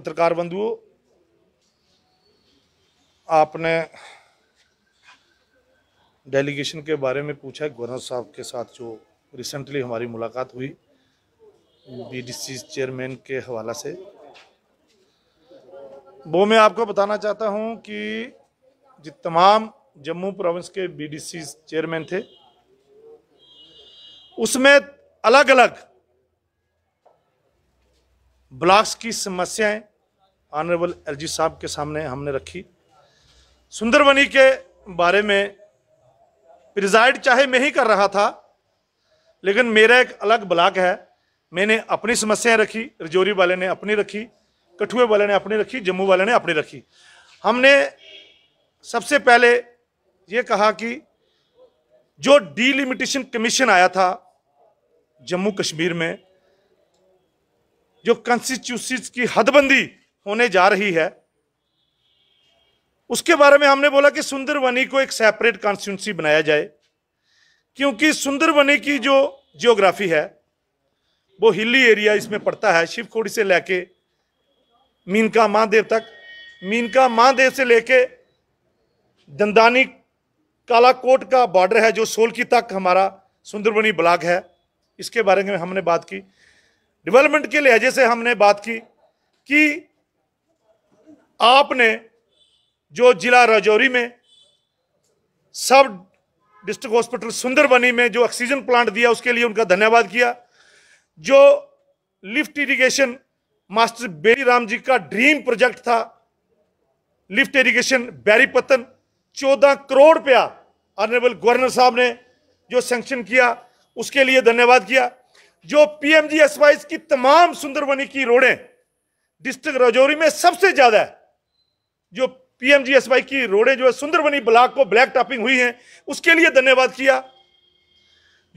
पत्रकार बंधुओं आपने डेलीगेशन के बारे में पूछा है गवर्नर साहब के साथ जो रिसेंटली हमारी मुलाकात हुई बीडीसी चेयरमैन के हवाला से वो मैं आपको बताना चाहता हूं कि जित तमाम जम्मू प्रोविंस के बीडीसी चेयरमैन थे उसमें अलग अलग ब्लॉक्स की समस्याएं ऑनरेबल एलजी साहब के सामने हमने रखी सुंदरबनी के बारे में प्रिजाइड चाहे मैं ही कर रहा था लेकिन मेरा एक अलग ब्लॉक है मैंने अपनी समस्याएं रखी रजौरी वाले ने अपनी रखी कठुए वाले ने अपनी रखी जम्मू वाले ने अपनी रखी हमने सबसे पहले ये कहा कि जो डीलिमिटेशन कमीशन आया था जम्मू कश्मीर में जो कॉन्स्टिट्यूशन की हदबंदी होने जा रही है उसके बारे में हमने बोला कि सुंदरवनी को एक सेपरेट कॉन्स्टिट्यूंसी बनाया जाए क्योंकि सुंदरवनी की जो जियोग्राफी है वो हिली एरिया इसमें पड़ता है शिवखोड़ी से लेके मीनका महादेव तक मीनका महादेव से लेके दंदानी कालाकोट का बॉर्डर है जो सोलकी तक हमारा सुंदरबनी ब्लॉक है इसके बारे में हमने बात की डेवलपमेंट के लिहाजे से हमने बात की कि आपने जो जिला राजौरी में सब डिस्ट्रिक्ट हॉस्पिटल सुंदरबनी में जो ऑक्सीजन प्लांट दिया उसके लिए उनका धन्यवाद किया जो lift irrigation master Beri Ram ji का ड्रीम प्रोजेक्ट था लिफ्ट इरिगेशन पतन चौदह करोड़ रुपया ऑनरेबल गवर्नर साहब ने जो सेंक्शन किया उसके लिए धन्यवाद किया जो एस की तमाम सुंदरबनी की रोडें डिस्ट्रिक्ट राजौरी में सबसे ज़्यादा है जो पीएमजीएसवाई की रोडें जो है सुंदरबनी ब्लॉक को ब्लैक टॉपिंग हुई है उसके लिए धन्यवाद किया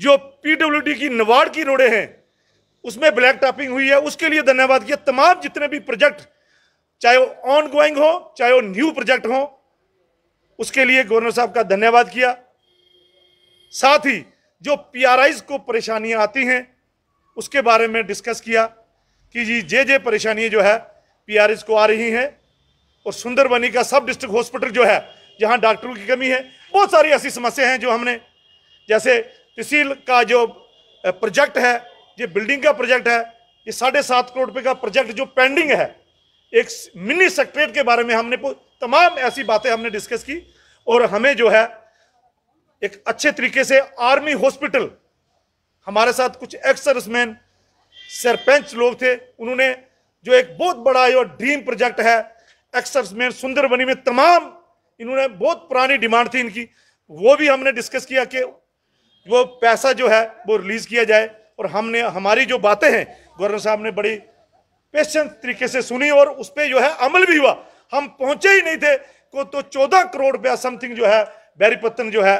जो पीडब्ल्यूडी की नवाड़ की रोडें हैं उसमें ब्लैक टॉपिंग हुई है उसके लिए धन्यवाद किया तमाम जितने भी प्रोजेक्ट चाहे वो ऑन गोइंग हो चाहे वो न्यू प्रोजेक्ट हो उसके लिए गवर्नर साहब का धन्यवाद किया साथ ही जो पी को परेशानियां आती हैं उसके बारे में डिस्कस किया कि जी जे जे परेशानियां जो है पी को आ रही हैं और सुंदरबनी का सब डिस्ट्रिक्ट हॉस्पिटल जो है जहाँ डॉक्टरों की कमी है बहुत सारी ऐसी समस्याएं हैं जो हमने जैसे तहसील का जो प्रोजेक्ट है ये बिल्डिंग का प्रोजेक्ट है ये साढ़े सात करोड़ रुपये का प्रोजेक्ट जो पेंडिंग है एक मिनी सेक्ट्रेट के बारे में हमने तमाम ऐसी बातें हमने डिस्कस की और हमें जो है एक अच्छे तरीके से आर्मी हॉस्पिटल हमारे साथ कुछ एक्स सर्विसमैन सरपंच लोग थे उन्होंने जो एक बहुत बड़ा जो ड्रीम प्रोजेक्ट है एक्सर्स में सुंदरबनी में तमाम इन्होंने बहुत पुरानी डिमांड थी इनकी वो भी हमने डिस्कस किया कि वो पैसा जो है वो रिलीज़ किया जाए और हमने हमारी जो बातें हैं गवर्नर साहब ने बड़ी पेशेंस तरीके से सुनी और उस पर जो है अमल भी हुआ हम पहुंचे ही नहीं थे को तो चौदह करोड़ रुपया समथिंग जो है बैरीपत्तन जो है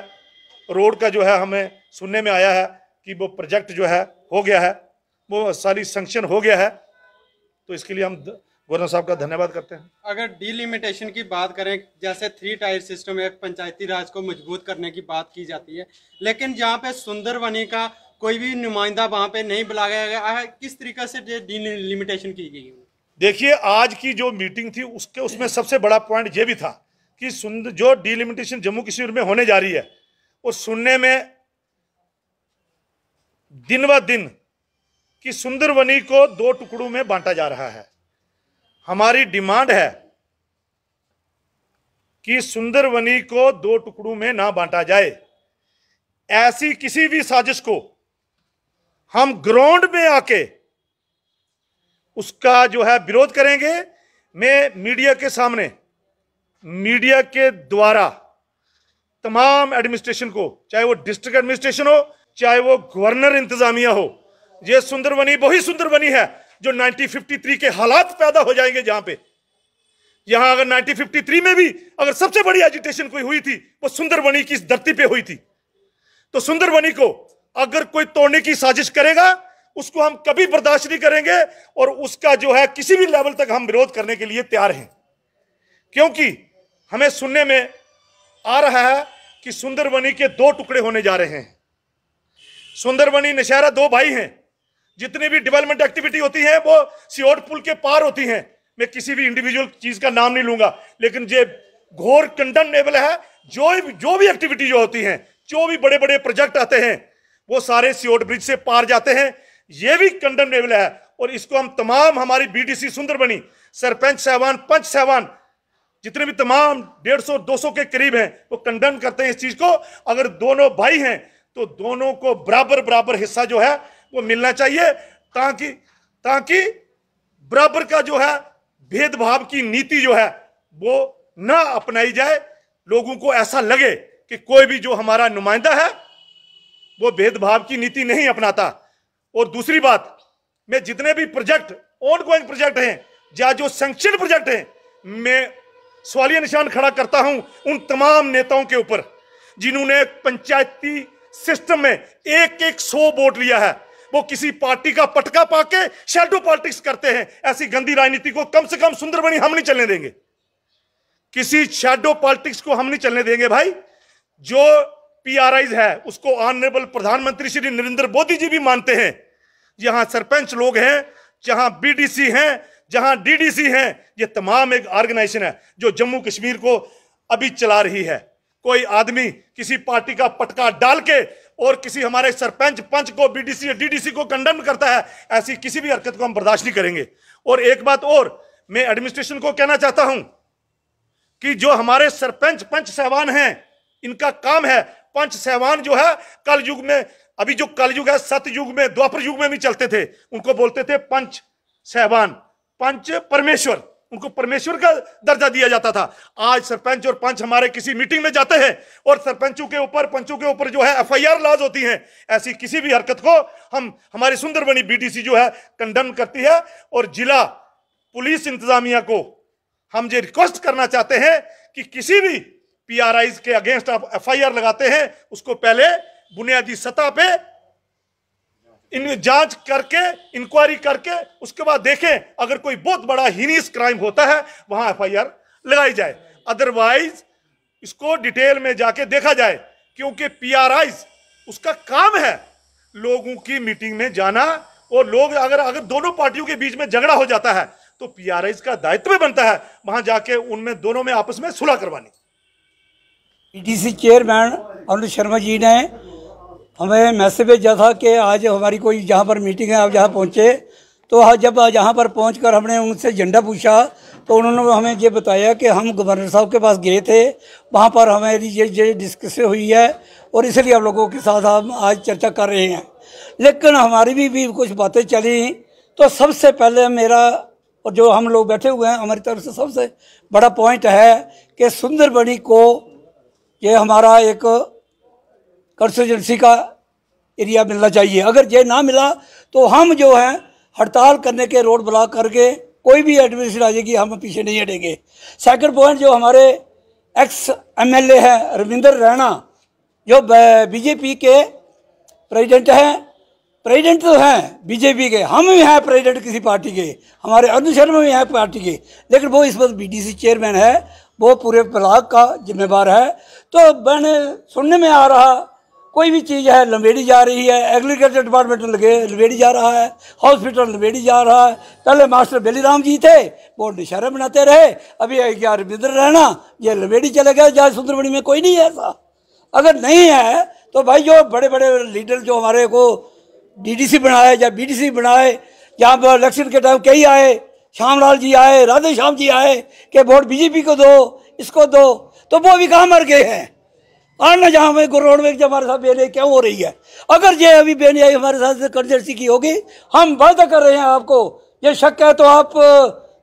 रोड का जो है हमें सुनने में आया है कि वो प्रोजेक्ट जो है हो गया है वो सारी सेंक्शन हो गया है तो इसके लिए हम द... गवर्नर साहब का धन्यवाद करते हैं अगर डिलिमिटेशन की बात करें जैसे थ्री टायर सिस्टम है पंचायती राज को मजबूत करने की बात की जाती है लेकिन जहाँ पे सुंदरवनी का कोई भी नुमाइंदा वहाँ पे नहीं बुलाया गया है किस तरीके से डिलिमिटेशन की गई देखिए आज की जो मीटिंग थी उसके उसमें सबसे बड़ा पॉइंट ये भी था कि सुंदर जो डिलिमिटेशन जम्मू कश्मीर में होने जा रही है वो सुनने में दिन व दिन कि सुंदरवनी को दो टुकड़ों में बांटा जा रहा है हमारी डिमांड है कि सुंदरवनी को दो टुकड़ों में ना बांटा जाए ऐसी किसी भी साजिश को हम ग्राउंड में आके उसका जो है विरोध करेंगे मैं मीडिया के सामने मीडिया के द्वारा तमाम एडमिनिस्ट्रेशन को चाहे वो डिस्ट्रिक्ट एडमिनिस्ट्रेशन हो चाहे वो गवर्नर इंतजामिया हो ये सुंदरबनी वही बनी है जो 1953 के हालात पैदा हो जाएंगे जहां पे यहां अगर 1953 में भी अगर सबसे बड़ी एजिटेशन कोई हुई थी वो सुंदरबनी की इस धरती पे हुई थी तो सुंदरबनी को अगर कोई तोड़ने की साजिश करेगा उसको हम कभी बर्दाश्त नहीं करेंगे और उसका जो है किसी भी लेवल तक हम विरोध करने के लिए तैयार हैं क्योंकि हमें सुनने में आ रहा है कि सुंदरबनी के दो टुकड़े होने जा रहे हैं सुंदरबनी नशहरा दो भाई हैं जितनी भी डेवलपमेंट एक्टिविटी होती है वो सियोट पुल के पार होती है मैं किसी भी इंडिविजुअल चीज का नाम नहीं लूंगा लेकिन ये घोर लेवल है जो जो भी एक्टिविटी जो होती है जो भी बड़े बड़े प्रोजेक्ट आते हैं वो सारे सियोट ब्रिज से पार जाते हैं ये भी लेवल है और इसको हम तमाम हमारी बीडीसी सुंदरबनी सरपंच साहबान पंच साहबान जितने भी तमाम डेढ़ सौ दो सौ के करीब हैं वो कंडन करते हैं इस चीज को अगर दोनों भाई हैं तो दोनों को बराबर बराबर हिस्सा जो है वो मिलना चाहिए ताकि ताकि बराबर का जो है भेदभाव की नीति जो है वो ना अपनाई जाए लोगों को ऐसा लगे कि कोई भी जो हमारा नुमाइंदा है वो भेदभाव की नीति नहीं अपनाता और दूसरी बात में जितने भी प्रोजेक्ट ऑन गोइंग प्रोजेक्ट हैं या जो सेंक्शन प्रोजेक्ट हैं मैं सवालिया निशान खड़ा करता हूं उन तमाम नेताओं के ऊपर जिन्होंने पंचायती सिस्टम में एक एक सौ वोट लिया है वो किसी पार्टी का पटका पाके शेडो पॉलिटिक्स करते हैं ऐसी गंदी राजनीति को कम से कम सुंदरबनी हम नहीं चलने देंगे किसी शेडो पॉलिटिक्स को हम नहीं चलने देंगे भाई जो पी है उसको ऑनरेबल प्रधानमंत्री श्री नरेंद्र मोदी जी भी मानते हैं जहां सरपंच लोग हैं जहां बीडीसी हैं जहां डीडीसी हैं ये तमाम एक ऑर्गेनाइजेशन है जो जम्मू कश्मीर को अभी चला रही है कोई आदमी किसी पार्टी का पटका डाल के और किसी हमारे सरपंच पंच को बीडीसी या डीडीसी को कंडम करता है ऐसी किसी भी हरकत को हम बर्दाश्त नहीं करेंगे और एक बात और मैं एडमिनिस्ट्रेशन को कहना चाहता हूं कि जो हमारे सरपंच पंच सहवान हैं इनका काम है पंच सहवान जो है कल युग में अभी जो कल युग है सत युग में द्वापर युग में भी चलते थे उनको बोलते थे पंच सहवान पंच परमेश्वर उनको परमेश्वर का दर्जा दिया जाता था आज सरपंच और पंच हमारे किसी मीटिंग में जाते हैं और सरपंचों के ऊपर पंचों के ऊपर जो है एफ आई लाज होती हैं ऐसी किसी भी हरकत को हम हमारी सुंदर बनी बी जो है कंडम करती है और जिला पुलिस इंतजामिया को हम ये रिक्वेस्ट करना चाहते हैं कि किसी भी पी के अगेंस्ट आप एफ लगाते हैं उसको पहले बुनियादी सतह पर इन जांच करके इंक्वायरी करके उसके बाद देखें अगर कोई बहुत बड़ा हीनीस क्राइम होता है वहां एफआईआर लगाई जाए अदरवाइज इसको डिटेल में जाके देखा जाए क्योंकि पी उसका काम है लोगों की मीटिंग में जाना और लोग अगर अगर दोनों पार्टियों के बीच में झगड़ा हो जाता है तो पीआरआईज का दायित्व भी बनता है वहां जाके उनमें दोनों में आपस में सुलह करवानी पीटीसी चेयरमैन अनुज शर्मा जी ने हमें मैसेज भेजा था कि आज हमारी कोई जहाँ पर मीटिंग है आप जहाँ पहुँचे तो हाँ जब यहाँ पर पहुँच कर हमने उनसे झंडा पूछा तो उन्होंने हमें ये बताया कि हम गवर्नर साहब के पास गए थे वहाँ पर हमारी ये ये डिस्कस हुई है और इसलिए हम लोगों के साथ हम आज चर्चा कर रहे हैं लेकिन हमारी भी, भी कुछ बातें चली तो सबसे पहले मेरा और जो हम लोग बैठे हुए हैं हमारी तरफ से सबसे बड़ा पॉइंट है कि सुंदरबनी को ये हमारा एक कंस्टिटेंसी का एरिया मिलना चाहिए अगर ये ना मिला तो हम जो हैं हड़ताल करने के रोड ब्लॉक करके कोई भी एडमिनिस्ट्रेशन आ जाएगी हम पीछे नहीं हटेंगे सेकंड पॉइंट जो हमारे एक्स एमएलए हैं रविंदर रैना जो बीजेपी के प्रेसिडेंट हैं प्रेसिडेंट तो हैं बीजेपी के हम भी हैं प्रेसिडेंट किसी पार्टी के हमारे अरुण शर्मा भी हैं पार्टी के लेकिन वो इस वक्त बी चेयरमैन है वो पूरे ब्लॉक का जिम्मेवार है तो मैंने सुनने में आ रहा कोई भी चीज़ है लंबेड़ी जा रही है एग्रीकल्चर डिपार्टमेंट लगे लंबेड़ी जा रहा है हॉस्पिटल लंबेड़ी जा रहा है पहले मास्टर बेलीराम जी थे वो निशारा बनाते रहे अभी यार रविंद्र रहना ये लंबेड़ी चले गए जहाँ सुंदरबनी में कोई नहीं है ऐसा अगर नहीं है तो भाई जो बड़े बड़े लीडर जो हमारे को डी बनाए या बी बनाए या इलेक्शन के टाइम कई आए श्यामलाल जी आए राधे श्याम जी आए कि वोट बीजेपी को दो इसको दो तो वो भी कहाँ मर गए हैं और न जहाँ में गुरुण जो हमारे साथ बेने क्या हो रही है अगर ये अभी बेनियाई आई हमारे साथ कंजर्सी की होगी हम वादा कर रहे हैं आपको ये शक है तो आप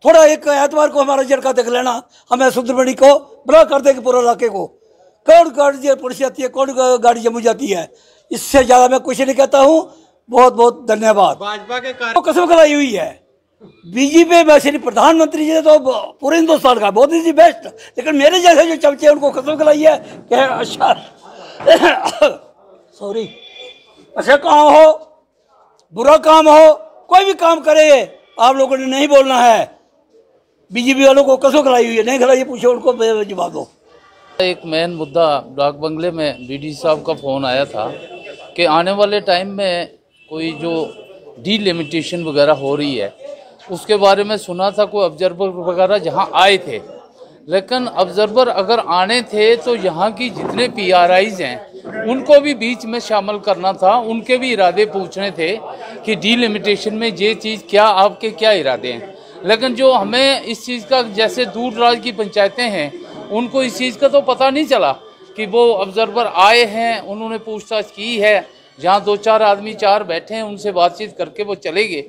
थोड़ा एक एतवार को हमारा जड़का देख लेना हमें सुंदरमणि को ब्लॉक कर देंगे पूरे इलाके को कौन गाड़ी पुलिस जाती है कौन गाड़ी जम्मू जाती है इससे ज़्यादा मैं कुछ नहीं कहता हूँ बहुत बहुत धन्यवाद भाजपा के कसम खिलाई हुई है बीजेपी में श्री प्रधानमंत्री जी ने तो पूरे हिंदुस्तान का मोदी जी बेस्ट लेकिन मेरे जैसे जो चमचे उनको खत्म कराई है क्या अच्छा सॉरी अच्छा काम हो बुरा काम हो कोई भी काम करे आप लोगों ने नहीं बोलना है बीजेपी वालों को कसो खिलाई हुई है नहीं खिलाई पूछो उनको जवाब दो एक मेन मुद्दा डाक बंगले में डीडी साहब का फ़ोन आया था कि आने वाले टाइम में कोई जो डीलिमिटेशन वगैरह हो रही है उसके बारे में सुना था कोई ऑब्जर्वर वगैरह जहाँ आए थे लेकिन ऑब्जर्वर अगर आने थे तो यहाँ की जितने पी आर आईज हैं उनको भी बीच में शामिल करना था उनके भी इरादे पूछने थे कि डीलिमिटेशन में ये चीज़ क्या आपके क्या इरादे हैं लेकिन जो हमें इस चीज़ का जैसे दूर दराज की पंचायतें हैं उनको इस चीज़ का तो पता नहीं चला कि वो ऑब्जर्वर आए हैं उन्होंने पूछताछ की है जहाँ दो चार आदमी चार बैठे हैं उनसे बातचीत करके वो चले गए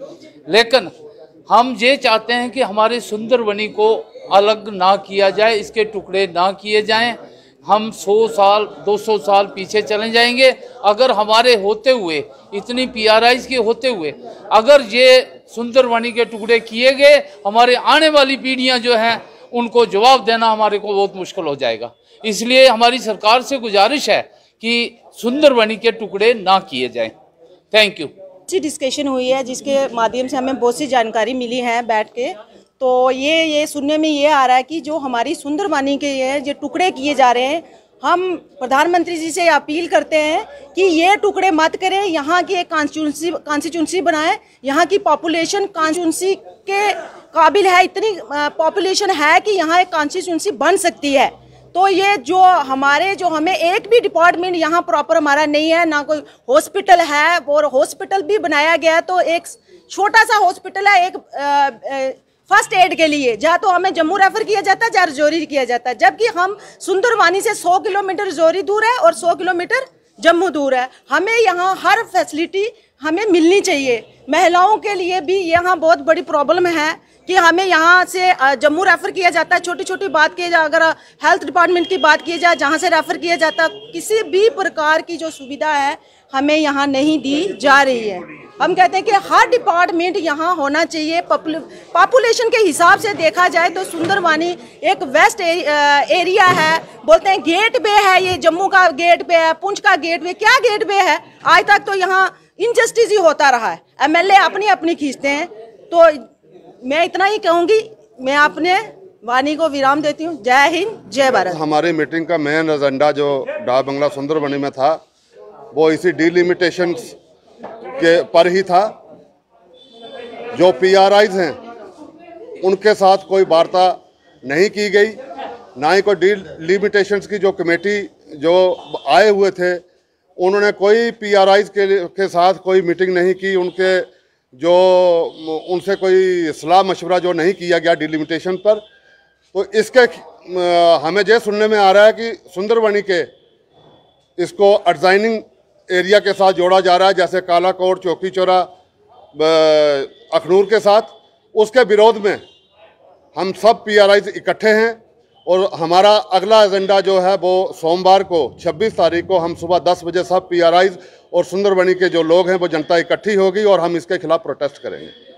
लेकिन हम ये चाहते हैं कि हमारे सुंदरबनी को अलग ना किया जाए इसके टुकड़े ना किए जाएं हम 100 साल 200 साल पीछे चले जाएंगे अगर हमारे होते हुए इतनी पी के होते हुए अगर ये सुंदरवानी के टुकड़े किए गए हमारे आने वाली पीढ़ियां जो हैं उनको जवाब देना हमारे को बहुत मुश्किल हो जाएगा इसलिए हमारी सरकार से गुजारिश है कि सुंदरवानी के टुकड़े ना किए जाएं थैंक यू अच्छी डिस्कशन हुई है जिसके माध्यम से हमें बहुत सी जानकारी मिली है बैठ के तो ये ये सुनने में ये आ रहा है कि जो हमारी सुंदरवानी के ये जो टुकड़े किए जा रहे हैं हम प्रधानमंत्री जी से अपील करते हैं कि ये टुकड़े मत करें यहाँ की एक कॉन्स्टिट्यूंसी कॉन्स्टिट्यूंसी बनाएं यहाँ की पॉपुलेशन कॉन्स्टिट्यूंसी के काबिल है इतनी पॉपुलेशन है कि यहाँ एक कॉन्स्टिट्यूंसी बन सकती है तो ये जो हमारे जो हमें एक भी डिपार्टमेंट यहाँ प्रॉपर हमारा नहीं है ना कोई हॉस्पिटल है और हॉस्पिटल भी बनाया गया है तो एक छोटा सा हॉस्पिटल है एक फर्स्ट एड के लिए जहाँ तो हमें जम्मू रेफर किया जाता है जहाँ रजौरी किया जाता है जबकि हम सुंदरवानी से 100 किलोमीटर रजौरी दूर है और 100 किलोमीटर जम्मू दूर है हमें यहाँ हर फैसिलिटी हमें मिलनी चाहिए महिलाओं के लिए भी यहाँ बहुत बड़ी प्रॉब्लम है कि हमें यहाँ से जम्मू रेफ़र किया जाता है छोटी छोटी बात की जाए अगर हेल्थ डिपार्टमेंट की बात की जाए जहाँ से रेफ़र किया जाता किसी भी प्रकार की जो सुविधा है हमें यहाँ नहीं दी जा रही है हम कहते हैं कि हर डिपार्टमेंट यहाँ होना चाहिए पॉपुलेशन के हिसाब से देखा जाए तो सुंदरवानी एक वेस्ट एरिया है बोलते हैं गेट वे है ये जम्मू का गेट वे है पुंछ का गेट वे क्या गेट वे है आज तक तो यहाँ इनजस्टिस ही होता रहा है एमएलए अपनी अपनी खींचते हैं तो मैं इतना ही कहूंगी मैं आपने वाणी को विराम देती हूँ जय हिंद जय भारत हमारी मीटिंग का मेन एजेंडा जो डा बंगला सुंदरबनी में था वो इसी डिलिमिटेशन के पर ही था जो पी आर आईज हैं उनके साथ कोई वार्ता नहीं की गई ना ही कोई डिलिमिटेशन की जो कमेटी जो आए हुए थे उन्होंने कोई पी आर आईज के, के साथ कोई मीटिंग नहीं की उनके जो उनसे कोई सलाह मशवरा जो नहीं किया गया डिलिमिटेशन पर तो इसके हमें यह सुनने में आ रहा है कि सुंदरवनी के इसको अडजाइनिंग एरिया के साथ जोड़ा जा रहा है जैसे कालाकोट चौकी चौरा अखनूर के साथ उसके विरोध में हम सब पी आर इकट्ठे हैं और हमारा अगला एजेंडा जो है वो सोमवार को 26 तारीख को हम सुबह 10 बजे सब पी आर और सुंदरबनी के जो लोग हैं वो जनता इकट्ठी होगी और हम इसके खिलाफ प्रोटेस्ट करेंगे